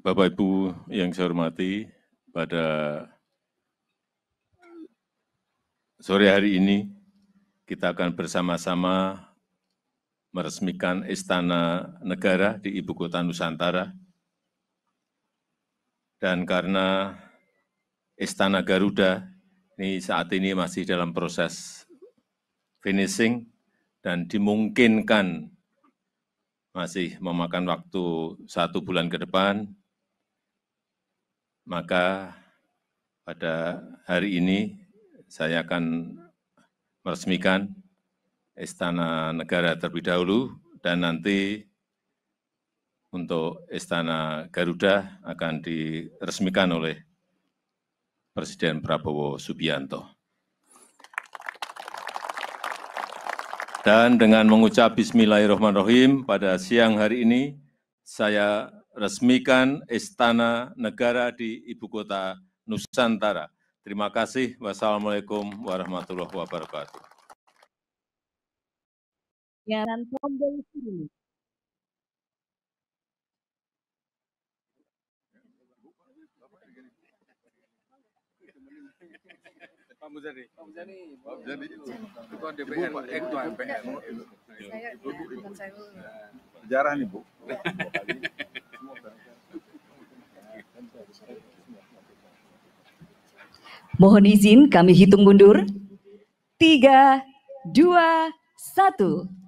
Bapak Ibu yang saya hormati, pada sore hari ini kita akan bersama-sama meresmikan Istana Negara di Ibu Kota Nusantara. Dan karena Istana Garuda ini saat ini masih dalam proses finishing dan dimungkinkan masih memakan waktu satu bulan ke depan, maka pada hari ini saya akan meresmikan Istana Negara terlebih dahulu dan nanti untuk Istana Garuda akan diresmikan oleh Presiden Prabowo Subianto. Dan dengan mengucap bismillahirrahmanirrahim pada siang hari ini, saya resmikan Istana Negara di Ibu Kota Nusantara. Terima kasih. Wassalamualaikum warahmatullahi wabarakatuh. Ya, Sejarah nih, Bu. Mohon izin kami hitung mundur. Tiga, dua, satu.